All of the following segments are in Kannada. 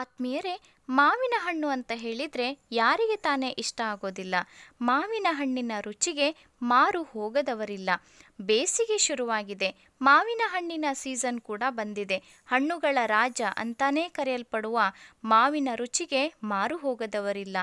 ಆತ್ಮೀಯರೇ ಮಾವಿನ ಹಣ್ಣು ಅಂತ ಹೇಳಿದರೆ ಯಾರಿಗೆ ತಾನೇ ಇಷ್ಟ ಆಗೋದಿಲ್ಲ ಮಾವಿನ ಹಣ್ಣಿನ ರುಚಿಗೆ ಮಾರು ಹೋಗದವರಿಲ್ಲ ಬೇಸಿಗೆ ಶುರುವಾಗಿದೆ ಮಾವಿನ ಹಣ್ಣಿನ ಸೀಸನ್ ಕೂಡ ಬಂದಿದೆ ಹಣ್ಣುಗಳ ರಾಜ ಅಂತಾನೇ ಕರೆಯಲ್ಪಡುವ ಮಾವಿನ ರುಚಿಗೆ ಮಾರು ಹೋಗದವರಿಲ್ಲ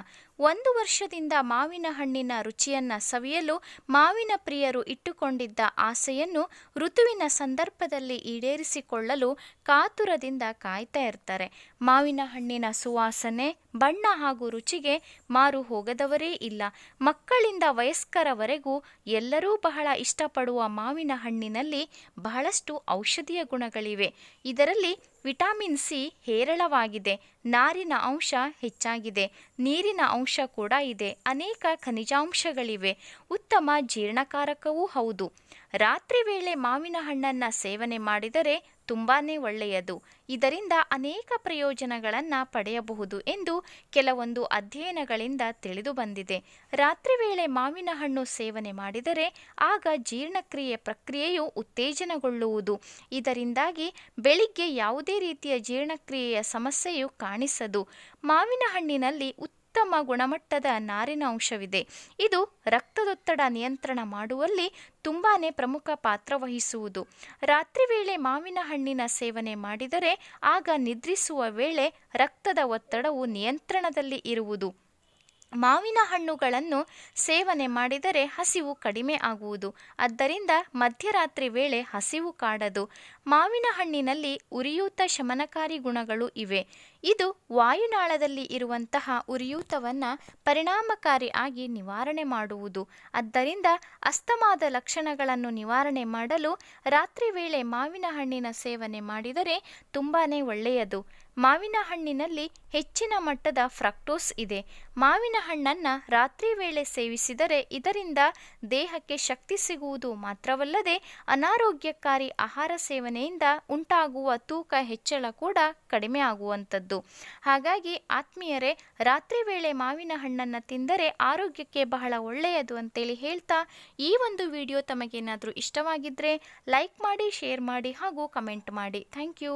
ಒಂದು ವರ್ಷದಿಂದ ಮಾವಿನ ಹಣ್ಣಿನ ರುಚಿಯನ್ನು ಸವಿಯಲು ಮಾವಿನ ಪ್ರಿಯರು ಇಟ್ಟುಕೊಂಡಿದ್ದ ಆಸೆಯನ್ನು ಋತುವಿನ ಸಂದರ್ಭದಲ್ಲಿ ಈಡೇರಿಸಿಕೊಳ್ಳಲು ಕಾತುರದಿಂದ ಕಾಯ್ತಾ ಇರ್ತಾರೆ ಮಾವಿನ ಹಣ್ಣಿನ ಸುವಾಸ ವಾಸನೆ ಬಣ್ಣ ಹಾಗೂ ರುಚಿಗೆ ಮಾರು ಹೋಗದವರೇ ಇಲ್ಲ ಮಕ್ಕಳಿಂದ ವಯಸ್ಕರವರೆಗೂ ಎಲ್ಲರೂ ಬಹಳ ಇಷ್ಟಪಡುವ ಮಾವಿನ ಹಣ್ಣಿನಲ್ಲಿ ಬಹಳಷ್ಟು ಔಷಧೀಯ ಗುಣಗಳಿವೆ ಇದರಲ್ಲಿ ವಿಟಾಮಿನ್ ಸಿ ಹೇರಳವಾಗಿದೆ ನಾರಿನ ಅಂಶ ಹೆಚ್ಚಾಗಿದೆ ನೀರಿನ ಅಂಶ ಕೂಡ ಇದೆ ಅನೇಕ ಖನಿಜಾಂಶಗಳಿವೆ ಉತ್ತಮ ಜೀರ್ಣಕಾರಕವೂ ಹೌದು ರಾತ್ರಿ ವೇಳೆ ಮಾವಿನ ಹಣ್ಣನ್ನು ಸೇವನೆ ಮಾಡಿದರೆ ತುಂಬಾ ಒಳ್ಳೆಯದು ಇದರಿಂದ ಅನೇಕ ಪ್ರಯೋಜನಗಳನ್ನು ಪಡೆಯಬಹುದು ಎಂದು ಕೆಲವೊಂದು ಅಧ್ಯಯನಗಳಿಂದ ತಿಳಿದು ಬಂದಿದೆ ರಾತ್ರಿ ವೇಳೆ ಮಾವಿನ ಹಣ್ಣು ಸೇವನೆ ಮಾಡಿದರೆ ಆಗ ಜೀರ್ಣಕ್ರಿಯೆ ಪ್ರಕ್ರಿಯೆಯು ಉತ್ತೇಜನಗೊಳ್ಳುವುದು ಇದರಿಂದಾಗಿ ಬೆಳಿಗ್ಗೆ ಯಾವುದೇ ರೀತಿಯ ಜೀರ್ಣಕ್ರಿಯೆಯ ಸಮಸ್ಯೆಯು ಕಾಣಿಸದು ಮಾವಿನ ಹಣ್ಣಿನಲ್ಲಿ ಉತ್ತಮ ಗುಣಮಟ್ಟದ ನಾರಿನ ಅಂಶವಿದೆ ಇದು ರಕ್ತದೊತ್ತಡ ನಿಯಂತ್ರಣ ಮಾಡುವಲ್ಲಿ ತುಂಬಾ ಪ್ರಮುಖ ಪಾತ್ರ ವಹಿಸುವುದು ರಾತ್ರಿ ವೇಳೆ ಮಾವಿನ ಹಣ್ಣಿನ ಸೇವನೆ ಮಾಡಿದರೆ ಆಗ ನಿದ್ರಿಸುವ ವೇಳೆ ರಕ್ತದ ಒತ್ತಡವು ನಿಯಂತ್ರಣದಲ್ಲಿ ಇರುವುದು ಮಾವಿನ ಹಣ್ಣುಗಳನ್ನು ಸೇವನೆ ಮಾಡಿದರೆ ಹಸಿವು ಕಡಿಮೆ ಆಗುವುದು ಆದ್ದರಿಂದ ಮಧ್ಯರಾತ್ರಿ ವೇಳೆ ಹಸಿವು ಕಾಡದು ಮಾವಿನ ಹಣ್ಣಿನಲ್ಲಿ ಉರಿಯೂತ ಶಮನಕಾರಿ ಗುಣಗಳು ಇವೆ ಇದು ವಾಯುನಾಳದಲ್ಲಿ ಇರುವಂತಹ ಉರಿಯೂತವನ್ನು ಪರಿಣಾಮಕಾರಿ ಆಗಿ ನಿವಾರಣೆ ಮಾಡುವುದು ಆದ್ದರಿಂದ ಅಸ್ತಮಾದ ಲಕ್ಷಣಗಳನ್ನು ನಿವಾರಣೆ ಮಾಡಲು ರಾತ್ರಿ ವೇಳೆ ಮಾವಿನ ಹಣ್ಣಿನ ಸೇವನೆ ಮಾಡಿದರೆ ತುಂಬಾ ಒಳ್ಳೆಯದು ಮಾವಿನ ಹಣ್ಣಿನಲ್ಲಿ ಹೆಚ್ಚಿನ ಮಟ್ಟದ ಫ್ರಕ್ಟೋಸ್ ಇದೆ ಮಾವಿನ ಹಣ್ಣನ್ನು ರಾತ್ರಿ ವೇಳೆ ಸೇವಿಸಿದರೆ ಇದರಿಂದ ದೇಹಕ್ಕೆ ಶಕ್ತಿ ಸಿಗುವುದು ಮಾತ್ರವಲ್ಲದೆ ಅನಾರೋಗ್ಯಕಾರಿ ಆಹಾರ ಸೇವನೆಯಿಂದ ಉಂಟಾಗುವ ತೂಕ ಹೆಚ್ಚಳ ಕೂಡ ಕಡಿಮೆ ಆಗುವಂಥದ್ದು ಹಾಗಾಗಿ ಆತ್ಮೀಯರೇ ರಾತ್ರಿ ವೇಳೆ ಮಾವಿನ ಹಣ್ಣನ್ನು ತಿಂದರೆ ಆರೋಗ್ಯಕ್ಕೆ ಬಹಳ ಒಳ್ಳೆಯದು ಅಂತೇಳಿ ಹೇಳ್ತಾ ಈ ಒಂದು ವಿಡಿಯೋ ತಮಗೇನಾದರೂ ಇಷ್ಟವಾಗಿದ್ದರೆ ಲೈಕ್ ಮಾಡಿ ಶೇರ್ ಮಾಡಿ ಹಾಗೂ ಕಮೆಂಟ್ ಮಾಡಿ ಥ್ಯಾಂಕ್ ಯು